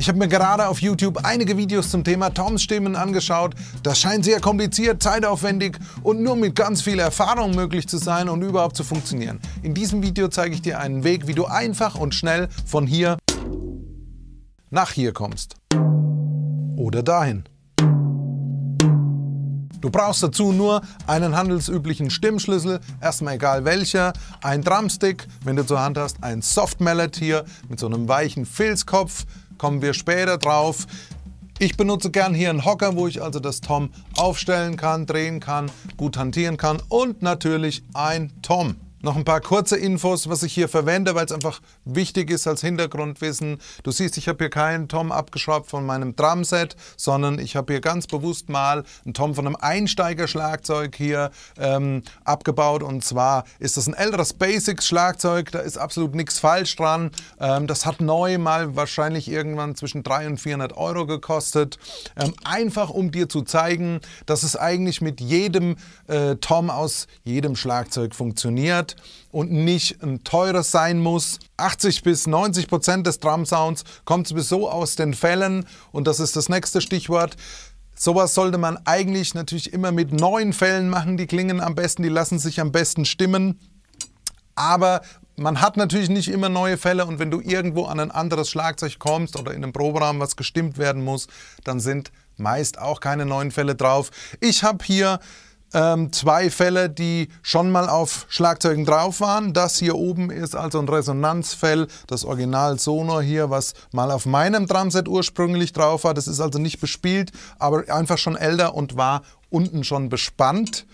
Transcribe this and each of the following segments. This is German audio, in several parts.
Ich habe mir gerade auf YouTube einige Videos zum Thema Toms Stimmen angeschaut. Das scheint sehr kompliziert, zeitaufwendig und nur mit ganz viel Erfahrung möglich zu sein und überhaupt zu funktionieren. In diesem Video zeige ich dir einen Weg, wie du einfach und schnell von hier nach hier kommst. Oder dahin. Du brauchst dazu nur einen handelsüblichen Stimmschlüssel, erstmal egal welcher, ein Drumstick, wenn du zur Hand hast, ein Soft Mallet hier mit so einem weichen Filzkopf, kommen wir später drauf. Ich benutze gern hier einen Hocker, wo ich also das Tom aufstellen kann, drehen kann, gut hantieren kann und natürlich ein Tom. Noch ein paar kurze Infos, was ich hier verwende, weil es einfach wichtig ist als Hintergrundwissen. Du siehst, ich habe hier keinen Tom abgeschraubt von meinem Drumset, sondern ich habe hier ganz bewusst mal einen Tom von einem Einsteigerschlagzeug hier ähm, abgebaut. Und zwar ist das ein älteres Basics-Schlagzeug, da ist absolut nichts falsch dran. Ähm, das hat neu mal wahrscheinlich irgendwann zwischen 300 und 400 Euro gekostet. Ähm, einfach um dir zu zeigen, dass es eigentlich mit jedem äh, Tom aus jedem Schlagzeug funktioniert und nicht ein teures sein muss. 80 bis 90 Prozent des Drum-Sounds kommt sowieso aus den Fällen und das ist das nächste Stichwort. Sowas sollte man eigentlich natürlich immer mit neuen Fällen machen. Die klingen am besten, die lassen sich am besten stimmen. Aber man hat natürlich nicht immer neue Fälle und wenn du irgendwo an ein anderes Schlagzeug kommst oder in einem Proberaum was gestimmt werden muss, dann sind meist auch keine neuen Fälle drauf. Ich habe hier ähm, zwei Fälle, die schon mal auf Schlagzeugen drauf waren. Das hier oben ist also ein Resonanzfell, das Original Sonor hier, was mal auf meinem Drumset ursprünglich drauf war. Das ist also nicht bespielt, aber einfach schon älter und war unten schon bespannt.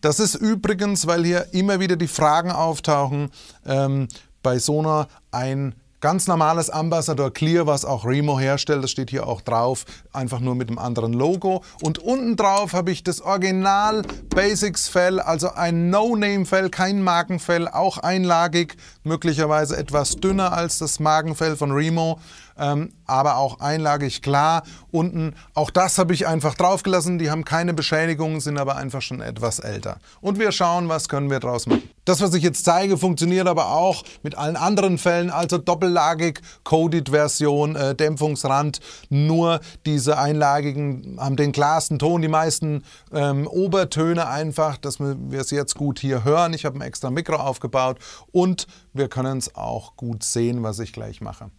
Das ist übrigens, weil hier immer wieder die Fragen auftauchen, ähm, bei Sonar ein Ganz normales Ambassador Clear, was auch Remo herstellt, das steht hier auch drauf, einfach nur mit einem anderen Logo. Und unten drauf habe ich das Original Basics Fell, also ein No-Name Fell, kein Markenfell, auch einlagig, möglicherweise etwas dünner als das Magenfell von Remo, ähm, aber auch einlagig klar. Unten, auch das habe ich einfach draufgelassen. Die haben keine Beschädigungen, sind aber einfach schon etwas älter. Und wir schauen, was können wir draus machen. Das, was ich jetzt zeige, funktioniert aber auch mit allen anderen Fällen, also doppellagig, Coded-Version, äh, Dämpfungsrand, nur diese einlagigen haben den klarsten Ton, die meisten ähm, Obertöne einfach, dass wir es jetzt gut hier hören. Ich habe ein extra Mikro aufgebaut und wir können es auch gut sehen, was ich gleich mache.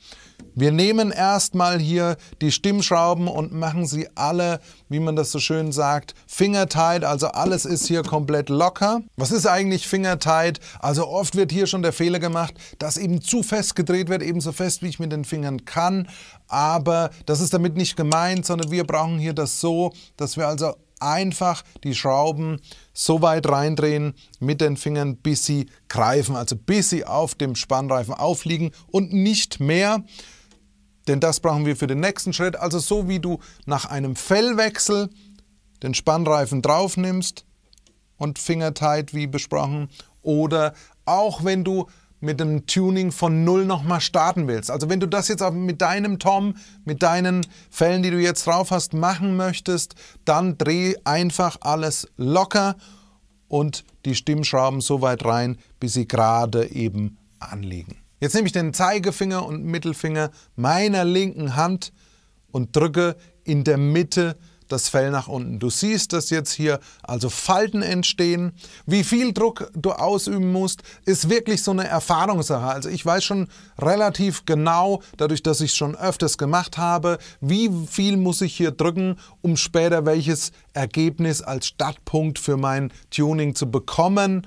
Wir nehmen erstmal hier die Stimmschrauben und machen sie alle, wie man das so schön sagt, fingertight. Also alles ist hier komplett locker. Was ist eigentlich fingertight? Also oft wird hier schon der Fehler gemacht, dass eben zu fest gedreht wird, eben so fest, wie ich mit den Fingern kann. Aber das ist damit nicht gemeint, sondern wir brauchen hier das so, dass wir also einfach die Schrauben so weit reindrehen mit den Fingern, bis sie greifen, also bis sie auf dem Spannreifen aufliegen und nicht mehr, denn das brauchen wir für den nächsten Schritt. Also so wie du nach einem Fellwechsel den Spannreifen drauf nimmst und fingertight wie besprochen oder auch wenn du mit einem Tuning von null nochmal starten willst. Also wenn du das jetzt auch mit deinem Tom, mit deinen Fällen, die du jetzt drauf hast, machen möchtest, dann dreh einfach alles locker und die Stimmschrauben so weit rein, bis sie gerade eben anliegen. Jetzt nehme ich den Zeigefinger und Mittelfinger meiner linken Hand und drücke in der Mitte das Fell nach unten. Du siehst, dass jetzt hier also Falten entstehen. Wie viel Druck du ausüben musst, ist wirklich so eine Erfahrungssache. Also ich weiß schon relativ genau, dadurch, dass ich es schon öfters gemacht habe, wie viel muss ich hier drücken, um später welches Ergebnis als Startpunkt für mein Tuning zu bekommen.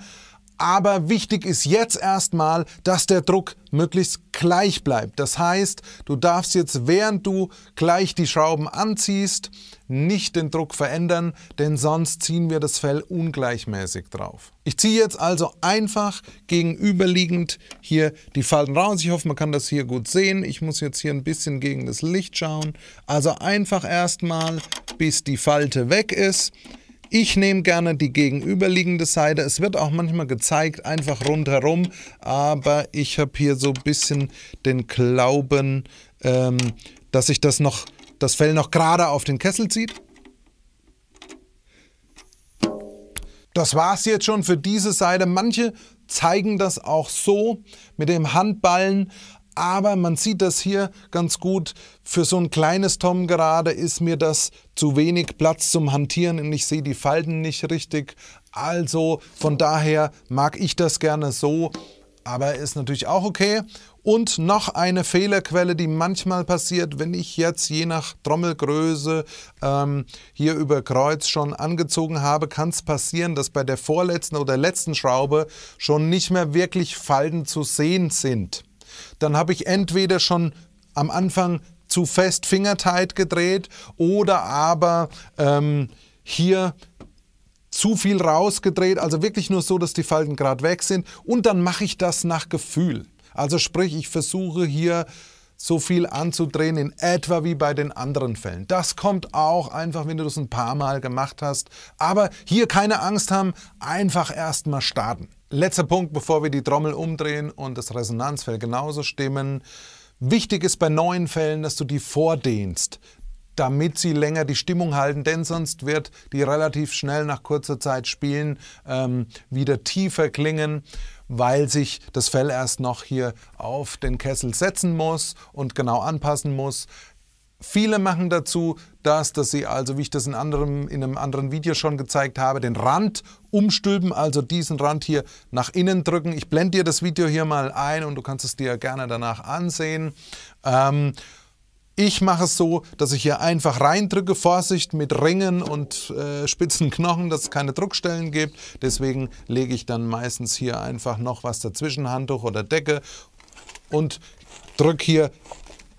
Aber wichtig ist jetzt erstmal, dass der Druck möglichst gleich bleibt. Das heißt, du darfst jetzt, während du gleich die Schrauben anziehst, nicht den Druck verändern, denn sonst ziehen wir das Fell ungleichmäßig drauf. Ich ziehe jetzt also einfach gegenüberliegend hier die Falten raus. Ich hoffe, man kann das hier gut sehen. Ich muss jetzt hier ein bisschen gegen das Licht schauen. Also einfach erstmal, bis die Falte weg ist. Ich nehme gerne die gegenüberliegende Seite. Es wird auch manchmal gezeigt, einfach rundherum. Aber ich habe hier so ein bisschen den Glauben, ähm, dass sich das das Fell noch gerade auf den Kessel zieht. Das war es jetzt schon für diese Seite. Manche zeigen das auch so mit dem Handballen, aber man sieht das hier ganz gut. Für so ein kleines Tom gerade ist mir das zu wenig Platz zum Hantieren und ich sehe die Falten nicht richtig. Also von daher mag ich das gerne so, aber ist natürlich auch okay. Und noch eine Fehlerquelle, die manchmal passiert, wenn ich jetzt je nach Trommelgröße ähm, hier über Kreuz schon angezogen habe, kann es passieren, dass bei der vorletzten oder letzten Schraube schon nicht mehr wirklich Falten zu sehen sind dann habe ich entweder schon am Anfang zu fest fingertight gedreht oder aber ähm, hier zu viel rausgedreht, also wirklich nur so, dass die Falten gerade weg sind und dann mache ich das nach Gefühl. Also sprich, ich versuche hier so viel anzudrehen, in etwa wie bei den anderen Fällen. Das kommt auch einfach, wenn du das ein paar Mal gemacht hast. Aber hier keine Angst haben, einfach erstmal starten. Letzter Punkt, bevor wir die Trommel umdrehen und das Resonanzfell genauso stimmen. Wichtig ist bei neuen Fällen, dass du die vordehnst, damit sie länger die Stimmung halten, denn sonst wird die relativ schnell nach kurzer Zeit Spielen ähm, wieder tiefer klingen, weil sich das Fell erst noch hier auf den Kessel setzen muss und genau anpassen muss. Viele machen dazu das, dass sie also, wie ich das in, anderem, in einem anderen Video schon gezeigt habe, den Rand umstülpen, also diesen Rand hier nach innen drücken. Ich blende dir das Video hier mal ein und du kannst es dir gerne danach ansehen. Ähm, ich mache es so, dass ich hier einfach reindrücke, Vorsicht mit Ringen und äh, spitzen Knochen, dass es keine Druckstellen gibt. Deswegen lege ich dann meistens hier einfach noch was dazwischen, Handtuch oder Decke und drücke hier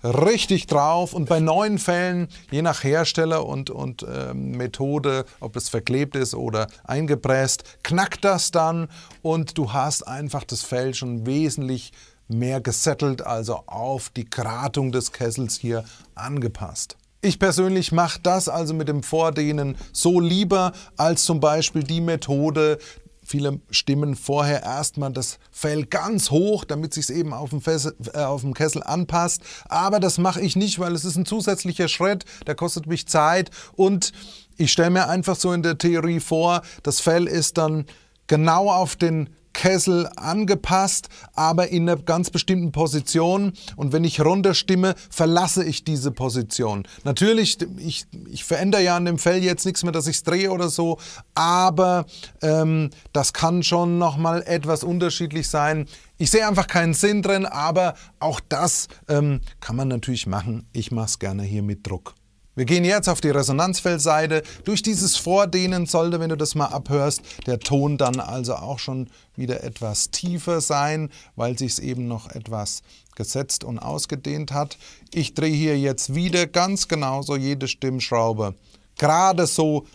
richtig drauf und bei neuen Fällen, je nach Hersteller und, und ähm, Methode, ob es verklebt ist oder eingepresst, knackt das dann und du hast einfach das Fell schon wesentlich mehr gesettelt, also auf die Kratung des Kessels hier angepasst. Ich persönlich mache das also mit dem Vordehnen so lieber als zum Beispiel die Methode, viele Stimmen vorher erstmal das Fell ganz hoch, damit sich es eben auf dem, Fessel, äh, auf dem, Kessel anpasst. Aber das mache ich nicht, weil es ist ein zusätzlicher Schritt, der kostet mich Zeit. Und ich stelle mir einfach so in der Theorie vor, das Fell ist dann genau auf den Kessel angepasst, aber in einer ganz bestimmten Position. Und wenn ich runterstimme, verlasse ich diese Position. Natürlich, ich, ich verändere ja an dem Fell jetzt nichts mehr, dass ich es drehe oder so, aber ähm, das kann schon nochmal etwas unterschiedlich sein. Ich sehe einfach keinen Sinn drin, aber auch das ähm, kann man natürlich machen. Ich mache es gerne hier mit Druck. Wir gehen jetzt auf die Resonanzfeldseite. Durch dieses Vordehnen sollte, wenn du das mal abhörst, der Ton dann also auch schon wieder etwas tiefer sein, weil sich es eben noch etwas gesetzt und ausgedehnt hat. Ich drehe hier jetzt wieder ganz genauso jede Stimmschraube gerade so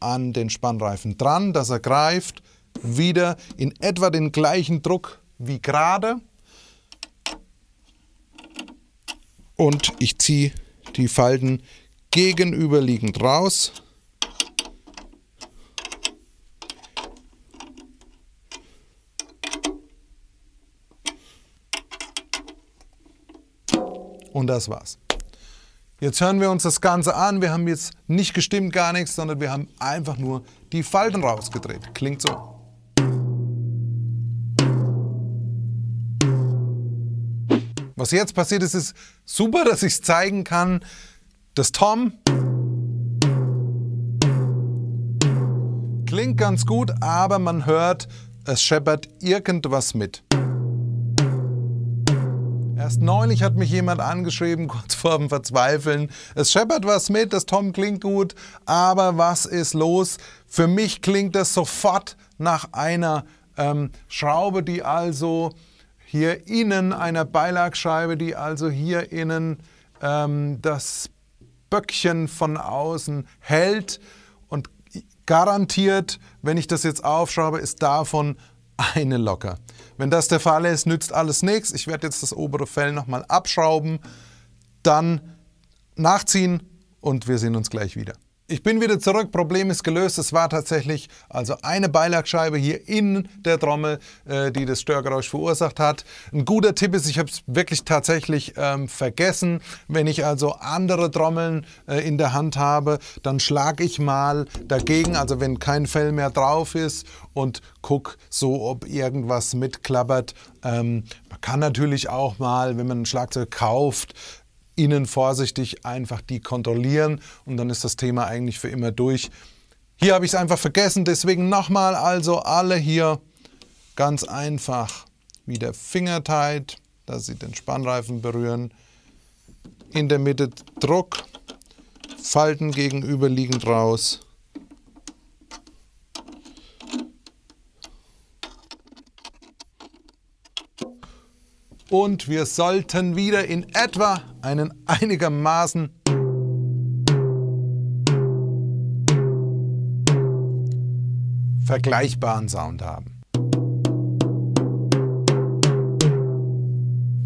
an den Spannreifen dran, dass er greift. Wieder in etwa den gleichen Druck wie gerade. Und ich ziehe die Falten gegenüberliegend raus. Und das war's. Jetzt hören wir uns das Ganze an. Wir haben jetzt nicht gestimmt, gar nichts, sondern wir haben einfach nur die Falten rausgedreht. Klingt so. Was jetzt passiert ist, ist super, dass ich es zeigen kann. Das Tom klingt ganz gut, aber man hört, es scheppert irgendwas mit. Erst neulich hat mich jemand angeschrieben, kurz vor dem Verzweifeln. Es scheppert was mit, das Tom klingt gut, aber was ist los? Für mich klingt das sofort nach einer ähm, Schraube, die also hier innen, einer Beilagscheibe, die also hier innen ähm, das Böckchen von außen hält und garantiert, wenn ich das jetzt aufschraube, ist davon eine locker. Wenn das der Fall ist, nützt alles nichts. Ich werde jetzt das obere Fell nochmal abschrauben, dann nachziehen und wir sehen uns gleich wieder. Ich bin wieder zurück, Problem ist gelöst. Es war tatsächlich also eine Beilagscheibe hier in der Trommel, äh, die das Störgeräusch verursacht hat. Ein guter Tipp ist, ich habe es wirklich tatsächlich ähm, vergessen, wenn ich also andere Trommeln äh, in der Hand habe, dann schlage ich mal dagegen, also wenn kein Fell mehr drauf ist und guck so, ob irgendwas mitklappert. Ähm, man kann natürlich auch mal, wenn man ein Schlagzeug kauft, innen vorsichtig einfach die kontrollieren und dann ist das Thema eigentlich für immer durch. Hier habe ich es einfach vergessen, deswegen nochmal also alle hier ganz einfach wieder fingertight, dass sie den Spannreifen berühren. In der Mitte Druck, Falten gegenüberliegend raus. und wir sollten wieder in etwa einen einigermaßen vergleichbaren Sound haben.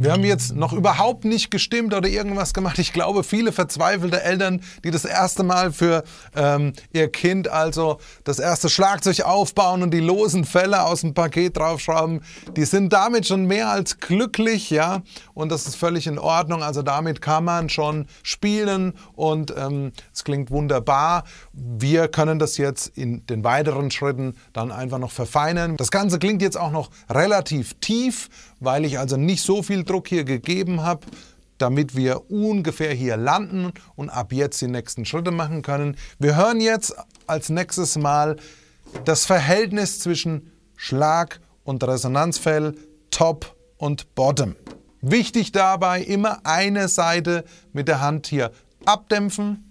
Wir haben jetzt noch überhaupt nicht gestimmt oder irgendwas gemacht. Ich glaube, viele verzweifelte Eltern, die das erste Mal für ähm, ihr Kind also das erste Schlagzeug aufbauen und die losen Fälle aus dem Paket draufschrauben, die sind damit schon mehr als glücklich, ja. Und das ist völlig in Ordnung. Also damit kann man schon spielen und ähm, es ähm, klingt wunderbar. Wir können das jetzt in den weiteren Schritten dann einfach noch verfeinern. Das Ganze klingt jetzt auch noch relativ tief weil ich also nicht so viel Druck hier gegeben habe, damit wir ungefähr hier landen und ab jetzt die nächsten Schritte machen können. Wir hören jetzt als nächstes Mal das Verhältnis zwischen Schlag und Resonanzfell, Top und Bottom. Wichtig dabei immer eine Seite mit der Hand hier abdämpfen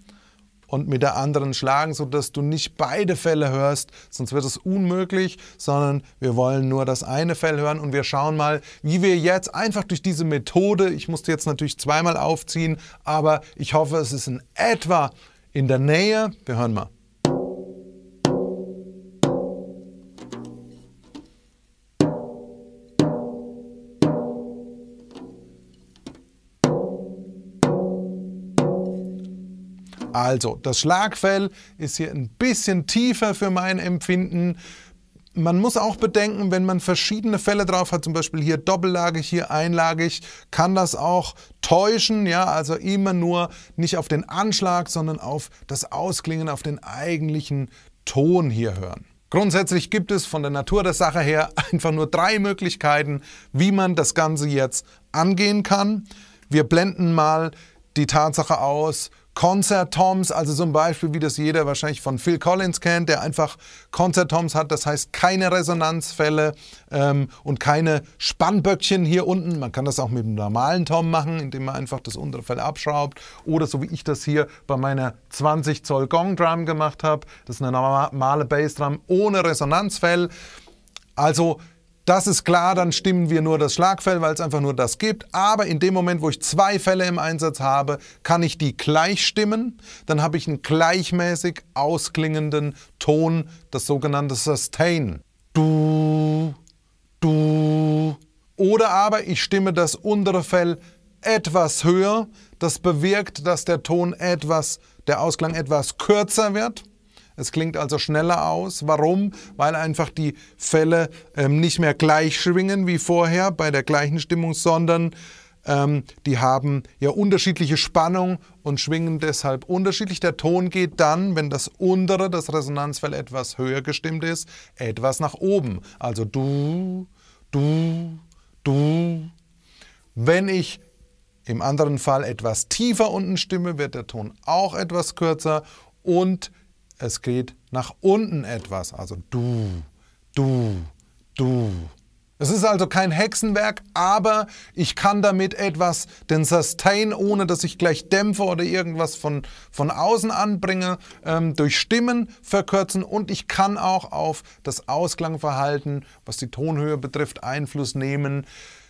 und mit der anderen schlagen, sodass du nicht beide Fälle hörst, sonst wird es unmöglich, sondern wir wollen nur das eine Fell hören und wir schauen mal, wie wir jetzt einfach durch diese Methode, ich musste jetzt natürlich zweimal aufziehen, aber ich hoffe, es ist in etwa in der Nähe. Wir hören mal. Also, das Schlagfell ist hier ein bisschen tiefer für mein Empfinden. Man muss auch bedenken, wenn man verschiedene Fälle drauf hat, zum Beispiel hier doppellagig, hier einlagig, kann das auch täuschen, ja, also immer nur nicht auf den Anschlag, sondern auf das Ausklingen, auf den eigentlichen Ton hier hören. Grundsätzlich gibt es von der Natur der Sache her einfach nur drei Möglichkeiten, wie man das Ganze jetzt angehen kann. Wir blenden mal die Tatsache aus, Konzert-Toms, also zum Beispiel, wie das jeder wahrscheinlich von Phil Collins kennt, der einfach Konzert-Toms hat, das heißt keine Resonanzfälle ähm, und keine Spannböckchen hier unten. Man kann das auch mit einem normalen Tom machen, indem man einfach das untere Fell abschraubt oder so wie ich das hier bei meiner 20 Zoll Gong Drum gemacht habe. Das ist eine normale Bass-Drum ohne Resonanzfell. Also das ist klar, dann stimmen wir nur das Schlagfell, weil es einfach nur das gibt. Aber in dem Moment, wo ich zwei Fälle im Einsatz habe, kann ich die gleich stimmen. Dann habe ich einen gleichmäßig ausklingenden Ton, das sogenannte Sustain. Du, du. Oder aber ich stimme das untere Fell etwas höher. Das bewirkt, dass der Ton etwas, der Ausklang etwas kürzer wird. Es klingt also schneller aus. Warum? Weil einfach die Fälle ähm, nicht mehr gleich schwingen wie vorher bei der gleichen Stimmung, sondern ähm, die haben ja unterschiedliche Spannung und schwingen deshalb unterschiedlich. Der Ton geht dann, wenn das untere, das Resonanzfell etwas höher gestimmt ist, etwas nach oben. Also du, du, du. Wenn ich im anderen Fall etwas tiefer unten stimme, wird der Ton auch etwas kürzer und es geht nach unten etwas. Also du, du, du. Es ist also kein Hexenwerk, aber ich kann damit etwas, den Sustain, ohne dass ich gleich dämpfe oder irgendwas von, von außen anbringe, ähm, durch Stimmen verkürzen und ich kann auch auf das Ausklangverhalten, was die Tonhöhe betrifft, Einfluss nehmen.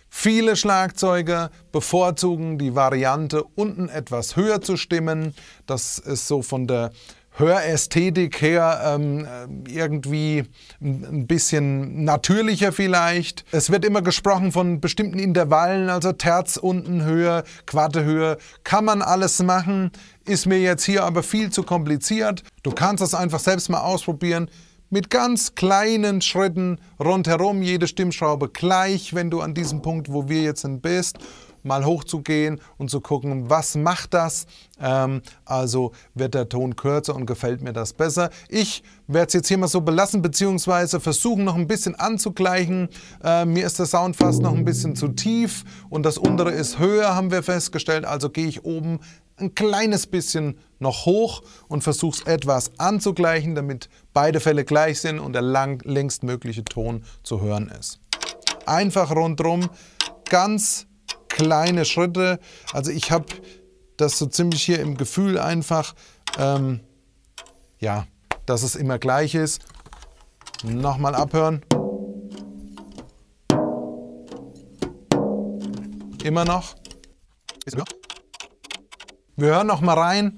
Viele Schlagzeuge bevorzugen die Variante, unten etwas höher zu stimmen. Das ist so von der Hörästhetik her ähm, äh, irgendwie ein bisschen natürlicher vielleicht. Es wird immer gesprochen von bestimmten Intervallen, also Terz unten höher, Quarte höher. Kann man alles machen, ist mir jetzt hier aber viel zu kompliziert. Du kannst das einfach selbst mal ausprobieren. Mit ganz kleinen Schritten rundherum, jede Stimmschraube gleich, wenn du an diesem Punkt, wo wir jetzt sind, bist mal hochzugehen und zu gucken, was macht das? Ähm, also wird der Ton kürzer und gefällt mir das besser. Ich werde es jetzt hier mal so belassen, beziehungsweise versuchen noch ein bisschen anzugleichen. Äh, mir ist der Sound fast noch ein bisschen zu tief und das untere ist höher, haben wir festgestellt. Also gehe ich oben ein kleines bisschen noch hoch und versuche es etwas anzugleichen, damit beide Fälle gleich sind und der lang, längstmögliche Ton zu hören ist. Einfach rundherum, ganz kleine Schritte. Also ich habe das so ziemlich hier im Gefühl einfach, ähm, ja, dass es immer gleich ist. Nochmal abhören. Immer noch. Wir hören noch mal rein.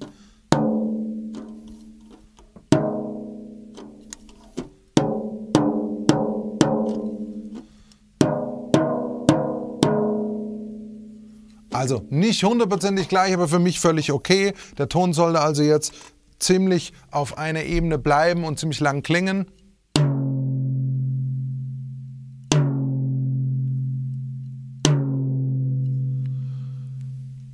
Also nicht hundertprozentig gleich, aber für mich völlig okay. Der Ton sollte also jetzt ziemlich auf einer Ebene bleiben und ziemlich lang klingen.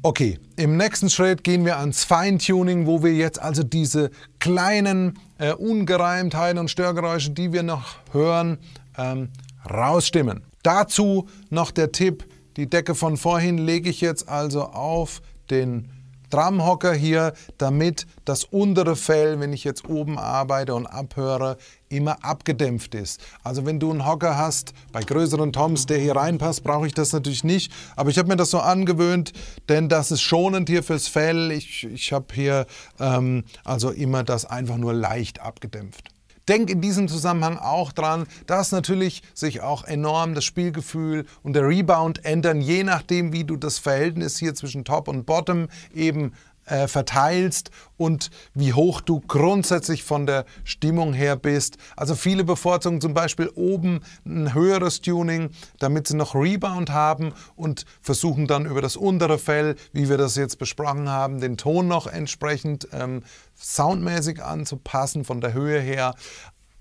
Okay, im nächsten Schritt gehen wir ans Feintuning, wo wir jetzt also diese kleinen äh, Ungereimtheiten und Störgeräusche, die wir noch hören, ähm, rausstimmen. Dazu noch der Tipp, die Decke von vorhin lege ich jetzt also auf den Drumhocker hier, damit das untere Fell, wenn ich jetzt oben arbeite und abhöre, immer abgedämpft ist. Also wenn du einen Hocker hast, bei größeren Toms, der hier reinpasst, brauche ich das natürlich nicht. Aber ich habe mir das so angewöhnt, denn das ist schonend hier fürs Fell. Ich, ich habe hier ähm, also immer das einfach nur leicht abgedämpft. Denk in diesem Zusammenhang auch dran, dass natürlich sich auch enorm das Spielgefühl und der Rebound ändern, je nachdem, wie du das Verhältnis hier zwischen Top und Bottom eben äh, verteilst und wie hoch du grundsätzlich von der Stimmung her bist. Also viele bevorzugen zum Beispiel oben ein höheres Tuning, damit sie noch Rebound haben und versuchen dann über das untere Fell, wie wir das jetzt besprochen haben, den Ton noch entsprechend ähm, soundmäßig anzupassen von der Höhe her.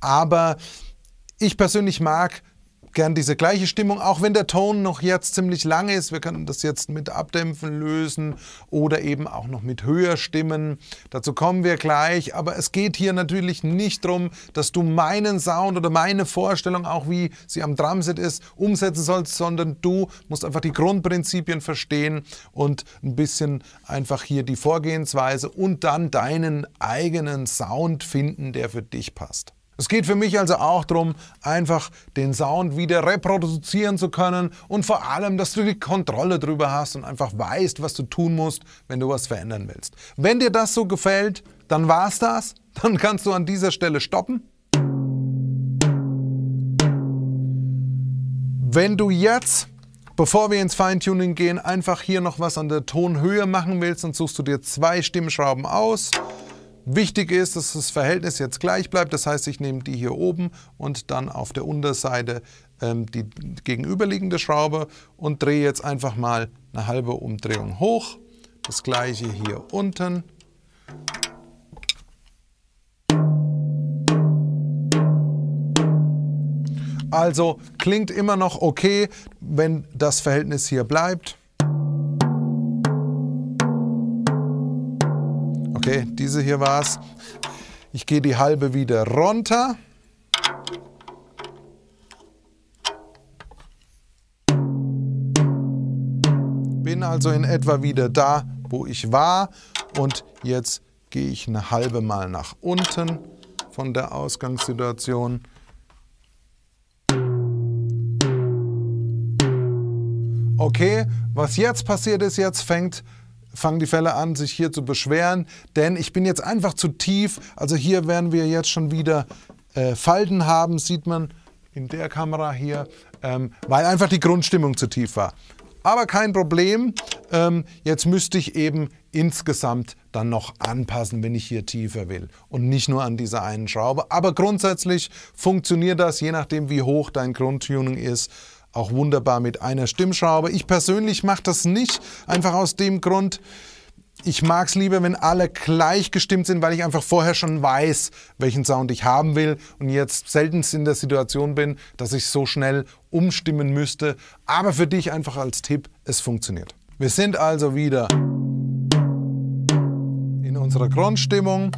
Aber ich persönlich mag gern diese gleiche Stimmung, auch wenn der Ton noch jetzt ziemlich lang ist. Wir können das jetzt mit Abdämpfen lösen oder eben auch noch mit höher stimmen. Dazu kommen wir gleich. Aber es geht hier natürlich nicht darum, dass du meinen Sound oder meine Vorstellung, auch wie sie am Drumset ist, umsetzen sollst, sondern du musst einfach die Grundprinzipien verstehen und ein bisschen einfach hier die Vorgehensweise und dann deinen eigenen Sound finden, der für dich passt. Es geht für mich also auch darum, einfach den Sound wieder reproduzieren zu können und vor allem, dass du die Kontrolle darüber hast und einfach weißt, was du tun musst, wenn du was verändern willst. Wenn dir das so gefällt, dann war's das. Dann kannst du an dieser Stelle stoppen. Wenn du jetzt Bevor wir ins Feintuning gehen, einfach hier noch was an der Tonhöhe machen willst, dann suchst du dir zwei Stimmschrauben aus Wichtig ist, dass das Verhältnis jetzt gleich bleibt. Das heißt, ich nehme die hier oben und dann auf der Unterseite ähm, die gegenüberliegende Schraube und drehe jetzt einfach mal eine halbe Umdrehung hoch. Das gleiche hier unten. Also klingt immer noch okay, wenn das Verhältnis hier bleibt. Okay, diese hier war es. Ich gehe die halbe wieder runter. Bin also in etwa wieder da, wo ich war. Und jetzt gehe ich eine halbe Mal nach unten von der Ausgangssituation. Okay, was jetzt passiert ist, jetzt fängt fangen die Fälle an, sich hier zu beschweren, denn ich bin jetzt einfach zu tief. Also hier werden wir jetzt schon wieder äh, Falten haben, sieht man in der Kamera hier, ähm, weil einfach die Grundstimmung zu tief war. Aber kein Problem, ähm, jetzt müsste ich eben insgesamt dann noch anpassen, wenn ich hier tiefer will und nicht nur an dieser einen Schraube. Aber grundsätzlich funktioniert das, je nachdem wie hoch dein Grundtuning ist, auch wunderbar mit einer Stimmschraube. Ich persönlich mache das nicht, einfach aus dem Grund, ich mag es lieber, wenn alle gleich gestimmt sind, weil ich einfach vorher schon weiß, welchen Sound ich haben will und jetzt seltenst in der Situation bin, dass ich so schnell umstimmen müsste. Aber für dich einfach als Tipp, es funktioniert. Wir sind also wieder in unserer Grundstimmung.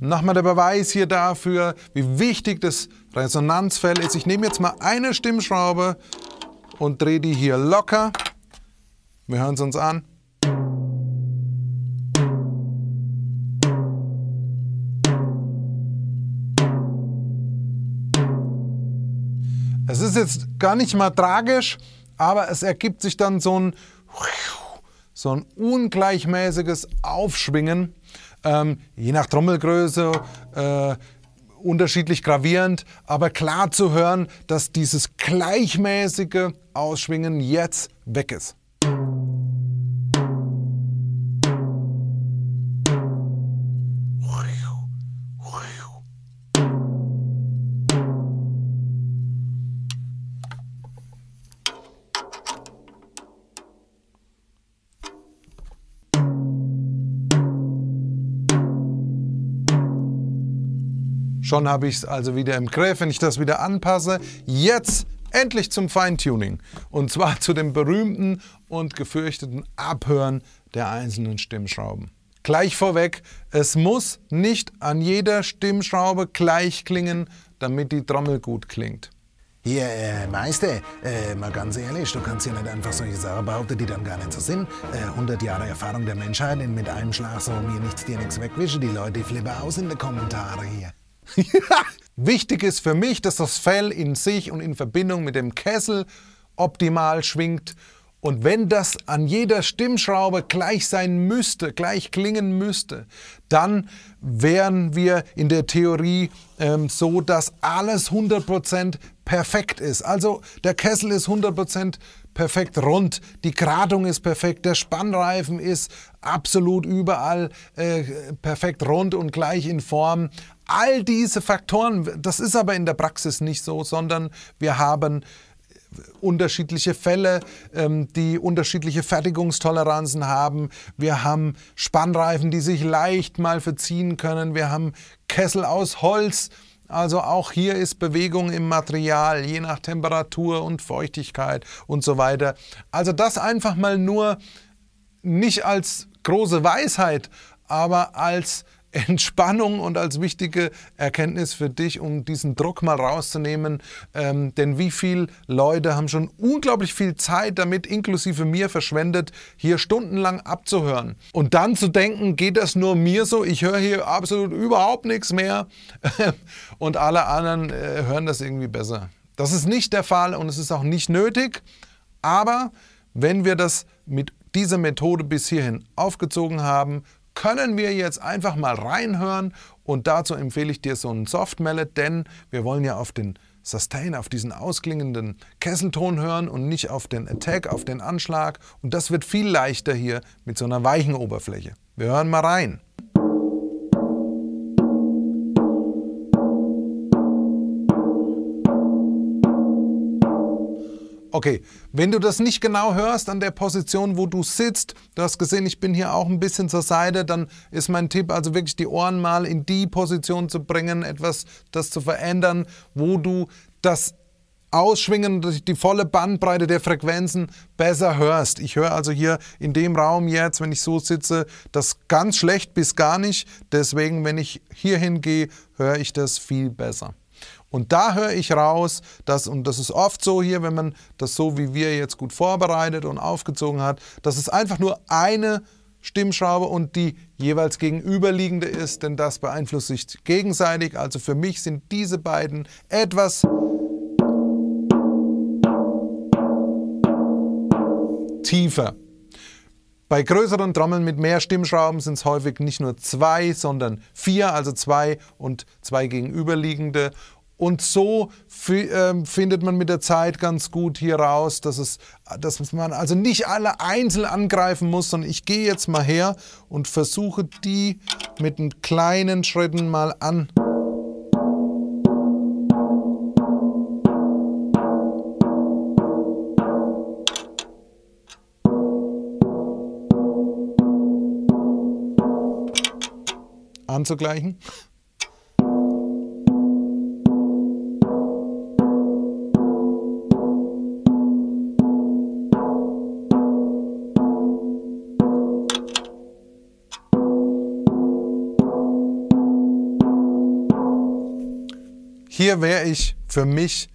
Nochmal der Beweis hier dafür, wie wichtig das Resonanzfell ist. Ich nehme jetzt mal eine Stimmschraube und drehe die hier locker. Wir hören es uns an. Es ist jetzt gar nicht mal tragisch, aber es ergibt sich dann so ein, so ein ungleichmäßiges Aufschwingen, ähm, je nach Trommelgröße, äh, unterschiedlich gravierend, aber klar zu hören, dass dieses gleichmäßige Ausschwingen jetzt weg ist. Schon habe ich es also wieder im Griff, wenn ich das wieder anpasse. Jetzt endlich zum Feintuning. Und zwar zu dem berühmten und gefürchteten Abhören der einzelnen Stimmschrauben. Gleich vorweg, es muss nicht an jeder Stimmschraube gleich klingen, damit die Trommel gut klingt. Hier, äh, Meister, äh, mal ganz ehrlich, du kannst hier nicht einfach solche Sachen behaupten, die dann gar nicht so sind. Äh, 100 Jahre Erfahrung der Menschheit und mit einem Schlag so mir nichts, dir nichts wegwischen. Die Leute flippen aus in den Kommentaren hier. Wichtig ist für mich, dass das Fell in sich und in Verbindung mit dem Kessel optimal schwingt. Und wenn das an jeder Stimmschraube gleich sein müsste, gleich klingen müsste, dann wären wir in der Theorie ähm, so, dass alles 100% perfekt ist. Also der Kessel ist 100% perfekt rund, die Gradung ist perfekt, der Spannreifen ist absolut überall äh, perfekt rund und gleich in Form all diese Faktoren. Das ist aber in der Praxis nicht so, sondern wir haben äh, unterschiedliche Fälle, ähm, die unterschiedliche Fertigungstoleranzen haben. Wir haben Spannreifen, die sich leicht mal verziehen können. Wir haben Kessel aus Holz. Also auch hier ist Bewegung im Material, je nach Temperatur und Feuchtigkeit und so weiter. Also das einfach mal nur nicht als große Weisheit, aber als Entspannung und als wichtige Erkenntnis für dich, um diesen Druck mal rauszunehmen. Ähm, denn wie viele Leute haben schon unglaublich viel Zeit damit, inklusive mir, verschwendet, hier stundenlang abzuhören. Und dann zu denken, geht das nur mir so? Ich höre hier absolut überhaupt nichts mehr. und alle anderen äh, hören das irgendwie besser. Das ist nicht der Fall und es ist auch nicht nötig. Aber wenn wir das mit dieser Methode bis hierhin aufgezogen haben, können wir jetzt einfach mal reinhören und dazu empfehle ich dir so einen Soft Mallet, denn wir wollen ja auf den Sustain, auf diesen ausklingenden Kesselton hören und nicht auf den Attack, auf den Anschlag und das wird viel leichter hier mit so einer weichen Oberfläche. Wir hören mal rein. Okay, wenn du das nicht genau hörst an der Position, wo du sitzt, du hast gesehen, ich bin hier auch ein bisschen zur Seite, dann ist mein Tipp also wirklich die Ohren mal in die Position zu bringen, etwas das zu verändern, wo du das Ausschwingen, die volle Bandbreite der Frequenzen besser hörst. Ich höre also hier in dem Raum jetzt, wenn ich so sitze, das ganz schlecht bis gar nicht. Deswegen, wenn ich hierhin gehe, höre ich das viel besser. Und da höre ich raus, dass, und das ist oft so hier, wenn man das so wie wir jetzt gut vorbereitet und aufgezogen hat, dass es einfach nur eine Stimmschraube und die jeweils gegenüberliegende ist, denn das beeinflusst sich gegenseitig. Also für mich sind diese beiden etwas tiefer. Bei größeren Trommeln mit mehr Stimmschrauben sind es häufig nicht nur zwei, sondern vier, also zwei und zwei gegenüberliegende. Und so ähm, findet man mit der Zeit ganz gut hier raus, dass, es, dass man also nicht alle einzeln angreifen muss, sondern ich gehe jetzt mal her und versuche die mit den kleinen Schritten mal an. anzugleichen. hier wäre ich für mich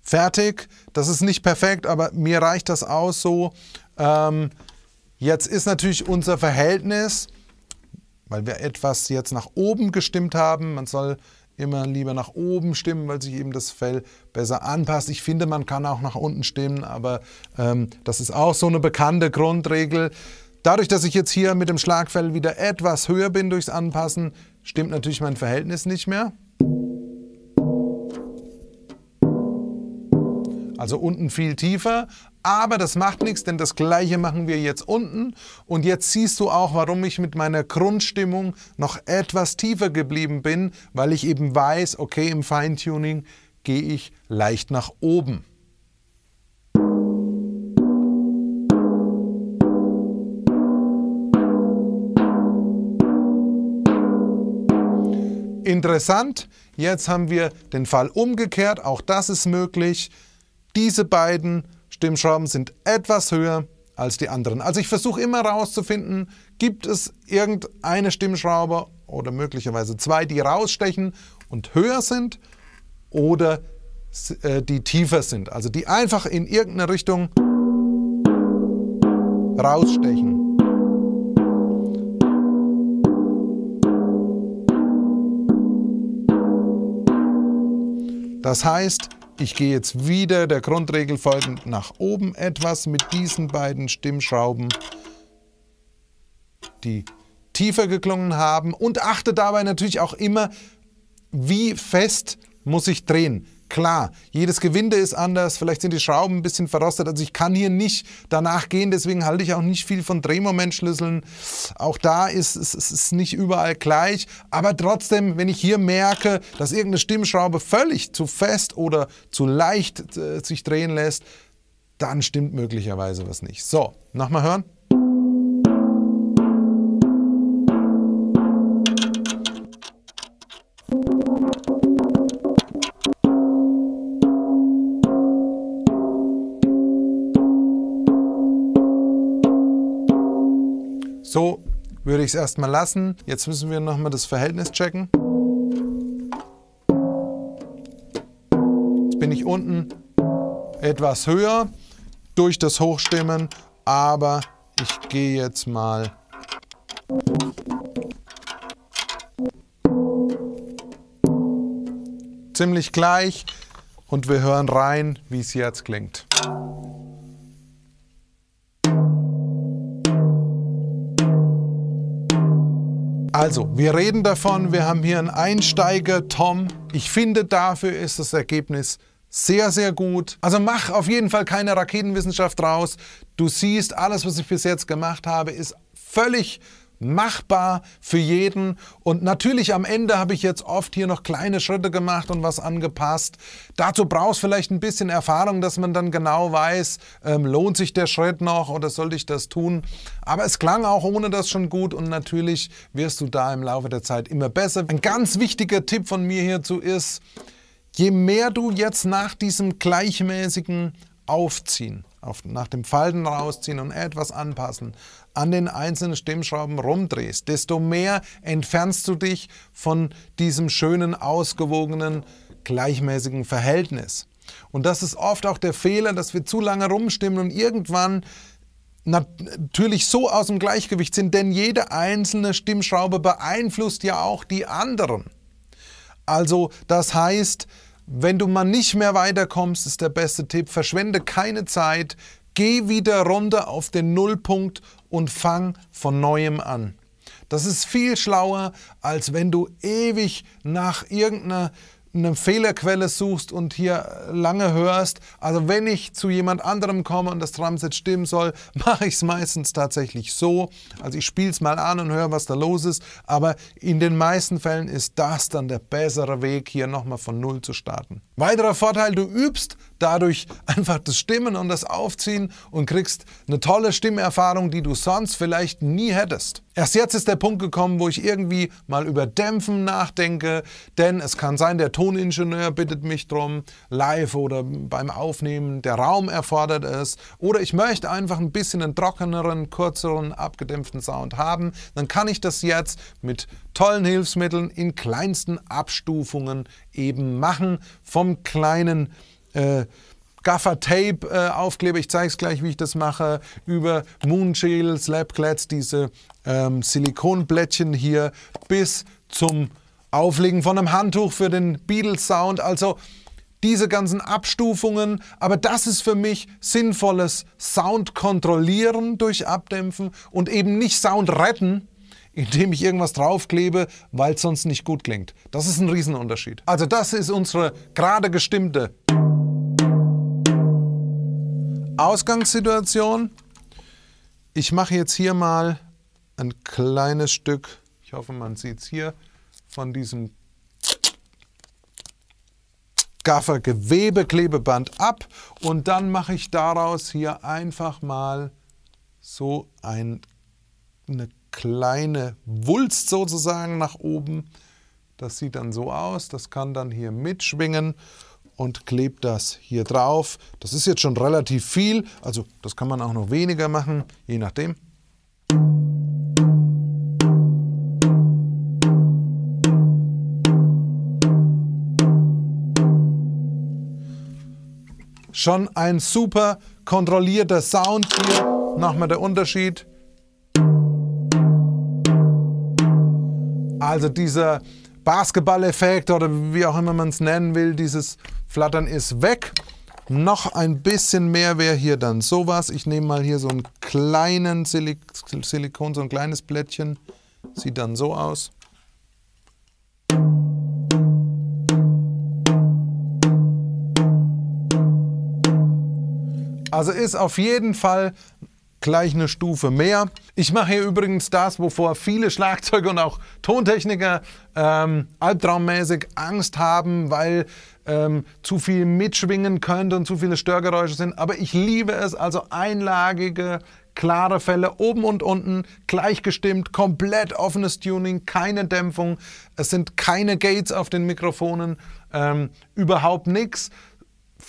fertig. Das ist nicht perfekt, aber mir reicht das aus so. Ähm, jetzt ist natürlich unser Verhältnis, weil wir etwas jetzt nach oben gestimmt haben, man soll immer lieber nach oben stimmen, weil sich eben das Fell besser anpasst. Ich finde, man kann auch nach unten stimmen, aber ähm, das ist auch so eine bekannte Grundregel. Dadurch, dass ich jetzt hier mit dem Schlagfell wieder etwas höher bin durchs Anpassen, stimmt natürlich mein Verhältnis nicht mehr. Also unten viel tiefer. Aber das macht nichts, denn das gleiche machen wir jetzt unten. Und jetzt siehst du auch, warum ich mit meiner Grundstimmung noch etwas tiefer geblieben bin, weil ich eben weiß, okay, im Feintuning gehe ich leicht nach oben. Interessant, jetzt haben wir den Fall umgekehrt, auch das ist möglich. Diese beiden Stimmschrauben sind etwas höher als die anderen. Also ich versuche immer herauszufinden, gibt es irgendeine Stimmschraube oder möglicherweise zwei, die rausstechen und höher sind oder äh, die tiefer sind. Also die einfach in irgendeine Richtung rausstechen. Das heißt, ich gehe jetzt wieder der Grundregel folgend nach oben etwas mit diesen beiden Stimmschrauben, die tiefer geklungen haben und achte dabei natürlich auch immer, wie fest muss ich drehen. Klar, jedes Gewinde ist anders, vielleicht sind die Schrauben ein bisschen verrostet. Also ich kann hier nicht danach gehen, deswegen halte ich auch nicht viel von Drehmomentschlüsseln. Auch da ist es ist, ist nicht überall gleich. Aber trotzdem, wenn ich hier merke, dass irgendeine Stimmschraube völlig zu fest oder zu leicht äh, sich drehen lässt, dann stimmt möglicherweise was nicht. So, nochmal hören. So würde ich es erstmal lassen. Jetzt müssen wir nochmal das Verhältnis checken. Jetzt bin ich unten etwas höher durch das Hochstimmen, aber ich gehe jetzt mal ziemlich gleich und wir hören rein, wie es jetzt klingt. Also, wir reden davon, wir haben hier einen Einsteiger, Tom. Ich finde, dafür ist das Ergebnis sehr, sehr gut. Also mach auf jeden Fall keine Raketenwissenschaft draus. Du siehst, alles, was ich bis jetzt gemacht habe, ist völlig machbar für jeden. Und natürlich am Ende habe ich jetzt oft hier noch kleine Schritte gemacht und was angepasst. Dazu brauchst du vielleicht ein bisschen Erfahrung, dass man dann genau weiß, ähm, lohnt sich der Schritt noch oder sollte ich das tun. Aber es klang auch ohne das schon gut und natürlich wirst du da im Laufe der Zeit immer besser. Ein ganz wichtiger Tipp von mir hierzu ist, je mehr du jetzt nach diesem gleichmäßigen Aufziehen auf, nach dem Falten rausziehen und etwas anpassen, an den einzelnen Stimmschrauben rumdrehst, desto mehr entfernst du dich von diesem schönen, ausgewogenen, gleichmäßigen Verhältnis. Und das ist oft auch der Fehler, dass wir zu lange rumstimmen und irgendwann natürlich so aus dem Gleichgewicht sind, denn jede einzelne Stimmschraube beeinflusst ja auch die anderen. Also das heißt, wenn du mal nicht mehr weiterkommst, ist der beste Tipp, verschwende keine Zeit, geh wieder runter auf den Nullpunkt und fang von neuem an. Das ist viel schlauer, als wenn du ewig nach irgendeiner eine Fehlerquelle suchst und hier lange hörst. Also wenn ich zu jemand anderem komme und das Drumset stimmen soll, mache ich es meistens tatsächlich so. Also ich spiele es mal an und höre, was da los ist. Aber in den meisten Fällen ist das dann der bessere Weg, hier nochmal von Null zu starten. Weiterer Vorteil, du übst dadurch einfach das Stimmen und das Aufziehen und kriegst eine tolle Stimmerfahrung, die du sonst vielleicht nie hättest. Erst jetzt ist der Punkt gekommen, wo ich irgendwie mal über Dämpfen nachdenke, denn es kann sein, der Toningenieur bittet mich drum, live oder beim Aufnehmen, der Raum erfordert es, oder ich möchte einfach ein bisschen einen trockeneren, kürzeren, abgedämpften Sound haben, dann kann ich das jetzt mit tollen Hilfsmitteln in kleinsten Abstufungen eben machen, vom kleinen äh, Gaffer-Tape-Aufkleber, äh, ich zeige es gleich, wie ich das mache, über Moon Shields, Lab Glats, diese ähm, Silikonblättchen hier, bis zum Auflegen von einem Handtuch für den Beatles-Sound. Also diese ganzen Abstufungen, aber das ist für mich sinnvolles Sound kontrollieren durch Abdämpfen und eben nicht Sound retten, indem ich irgendwas draufklebe, weil es sonst nicht gut klingt. Das ist ein Riesenunterschied. Also das ist unsere gerade gestimmte Ausgangssituation. Ich mache jetzt hier mal ein kleines Stück, ich hoffe man sieht es hier, von diesem Gaffer Gewebeklebeband ab und dann mache ich daraus hier einfach mal so ein, eine kleine Wulst sozusagen nach oben. Das sieht dann so aus, das kann dann hier mitschwingen und klebt das hier drauf. Das ist jetzt schon relativ viel, also das kann man auch noch weniger machen, je nachdem. Schon ein super kontrollierter Sound hier. Nochmal der Unterschied. Also dieser Basketball-Effekt oder wie auch immer man es nennen will, dieses Flattern ist weg. Noch ein bisschen mehr wäre hier dann sowas. Ich nehme mal hier so einen kleinen Silik Silikon, so ein kleines Blättchen. Sieht dann so aus. Also ist auf jeden Fall gleich eine Stufe mehr. Ich mache hier übrigens das, wovor viele Schlagzeuger und auch Tontechniker ähm, albtraummäßig Angst haben, weil ähm, zu viel mitschwingen könnte und zu viele Störgeräusche sind. Aber ich liebe es, also einlagige, klare Fälle, oben und unten, gleichgestimmt, komplett offenes Tuning, keine Dämpfung, es sind keine Gates auf den Mikrofonen, ähm, überhaupt nichts.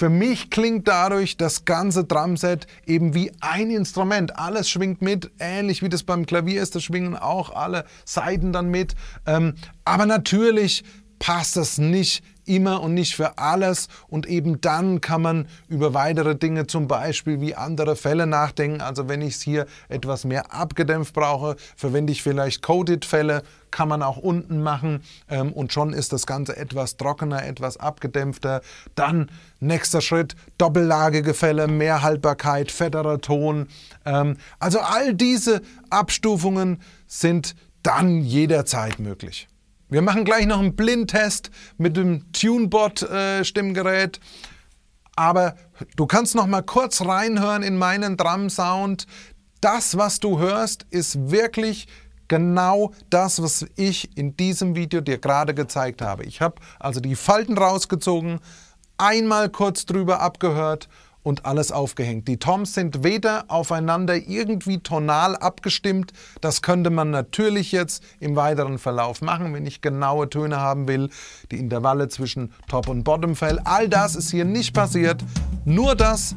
Für mich klingt dadurch das ganze Drumset eben wie ein Instrument. Alles schwingt mit, ähnlich wie das beim Klavier ist, Da schwingen auch alle Seiten dann mit. Ähm, aber natürlich passt das nicht immer und nicht für alles. Und eben dann kann man über weitere Dinge zum Beispiel wie andere Fälle nachdenken. Also wenn ich es hier etwas mehr abgedämpft brauche, verwende ich vielleicht Coded-Fälle, kann man auch unten machen. Ähm, und schon ist das Ganze etwas trockener, etwas abgedämpfter. Dann nächster Schritt, doppellagige Fälle, mehr Haltbarkeit, fetterer Ton. Ähm, also all diese Abstufungen sind dann jederzeit möglich. Wir machen gleich noch einen Blindtest mit dem TuneBot-Stimmgerät. Äh, Aber du kannst noch mal kurz reinhören in meinen Drum-Sound. Das, was du hörst, ist wirklich genau das, was ich in diesem Video dir gerade gezeigt habe. Ich habe also die Falten rausgezogen, einmal kurz drüber abgehört und alles aufgehängt. Die Toms sind weder aufeinander irgendwie tonal abgestimmt. Das könnte man natürlich jetzt im weiteren Verlauf machen, wenn ich genaue Töne haben will. Die Intervalle zwischen Top und Bottom Fell. All das ist hier nicht passiert. Nur das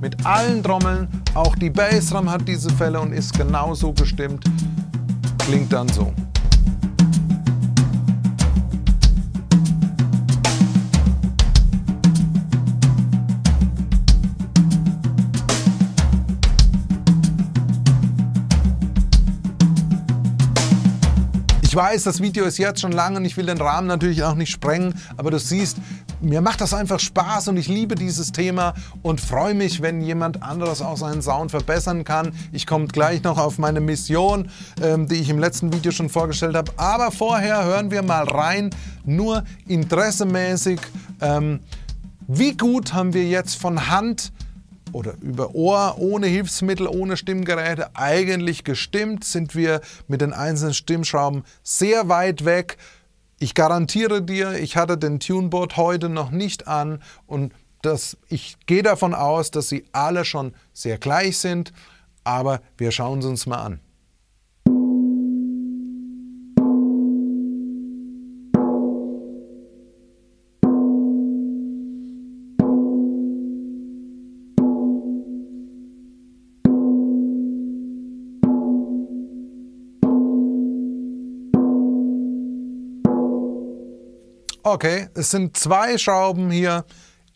mit allen Trommeln. Auch die Bassdrum hat diese Fälle und ist genauso gestimmt. Klingt dann so. Ich weiß, das Video ist jetzt schon lang und ich will den Rahmen natürlich auch nicht sprengen, aber du siehst, mir macht das einfach Spaß und ich liebe dieses Thema und freue mich, wenn jemand anderes auch seinen Sound verbessern kann. Ich komme gleich noch auf meine Mission, ähm, die ich im letzten Video schon vorgestellt habe. Aber vorher hören wir mal rein, nur interessemäßig, ähm, wie gut haben wir jetzt von Hand oder über Ohr, ohne Hilfsmittel, ohne Stimmgeräte eigentlich gestimmt, sind wir mit den einzelnen Stimmschrauben sehr weit weg. Ich garantiere dir, ich hatte den Tuneboard heute noch nicht an und das, ich gehe davon aus, dass sie alle schon sehr gleich sind, aber wir schauen es uns mal an. okay, es sind zwei Schrauben hier.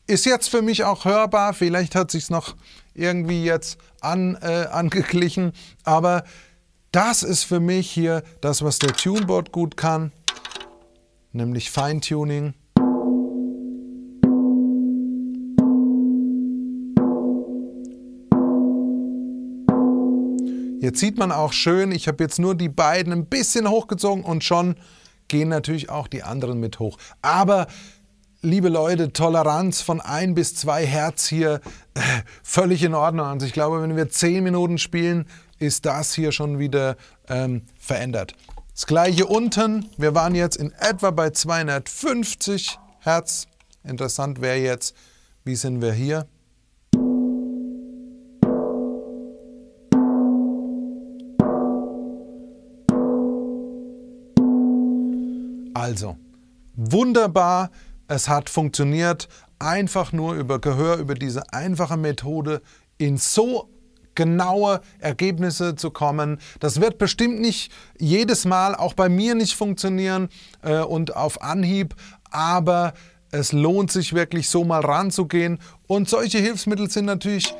Ist jetzt für mich auch hörbar, vielleicht hat sich es noch irgendwie jetzt an, äh, angeglichen, aber das ist für mich hier das, was der Tuneboard gut kann, nämlich Feintuning. Jetzt sieht man auch schön, ich habe jetzt nur die beiden ein bisschen hochgezogen und schon gehen natürlich auch die anderen mit hoch. Aber liebe Leute, Toleranz von ein bis zwei Hertz hier äh, völlig in Ordnung. Also ich glaube, wenn wir zehn Minuten spielen, ist das hier schon wieder ähm, verändert. Das gleiche unten. Wir waren jetzt in etwa bei 250 Hertz. Interessant wäre jetzt, wie sind wir hier? Also, wunderbar, es hat funktioniert, einfach nur über Gehör, über diese einfache Methode in so genaue Ergebnisse zu kommen. Das wird bestimmt nicht jedes Mal, auch bei mir nicht funktionieren äh, und auf Anhieb, aber es lohnt sich wirklich so mal ranzugehen. Und solche Hilfsmittel sind natürlich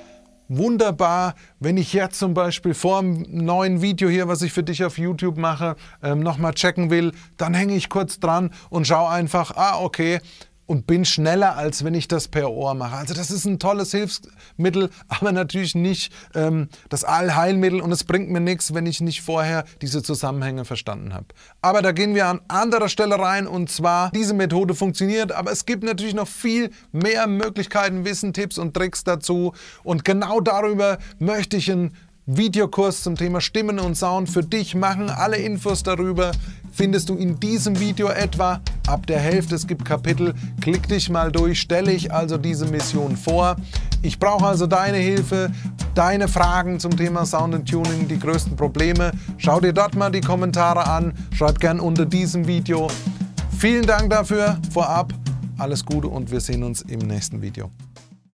wunderbar, wenn ich jetzt zum Beispiel vor dem neuen Video hier, was ich für dich auf YouTube mache, ähm, nochmal checken will, dann hänge ich kurz dran und schaue einfach, ah, okay, und bin schneller, als wenn ich das per Ohr mache. Also das ist ein tolles Hilfsmittel, aber natürlich nicht ähm, das Allheilmittel und es bringt mir nichts, wenn ich nicht vorher diese Zusammenhänge verstanden habe. Aber da gehen wir an anderer Stelle rein und zwar, diese Methode funktioniert, aber es gibt natürlich noch viel mehr Möglichkeiten, Wissen, Tipps und Tricks dazu und genau darüber möchte ich ein Videokurs zum Thema Stimmen und Sound für dich machen. Alle Infos darüber findest du in diesem Video etwa ab der Hälfte. Es gibt Kapitel. Klick dich mal durch, stelle ich also diese Mission vor. Ich brauche also deine Hilfe, deine Fragen zum Thema Sound and Tuning, die größten Probleme. Schau dir dort mal die Kommentare an. Schreib gern unter diesem Video. Vielen Dank dafür vorab. Alles Gute und wir sehen uns im nächsten Video.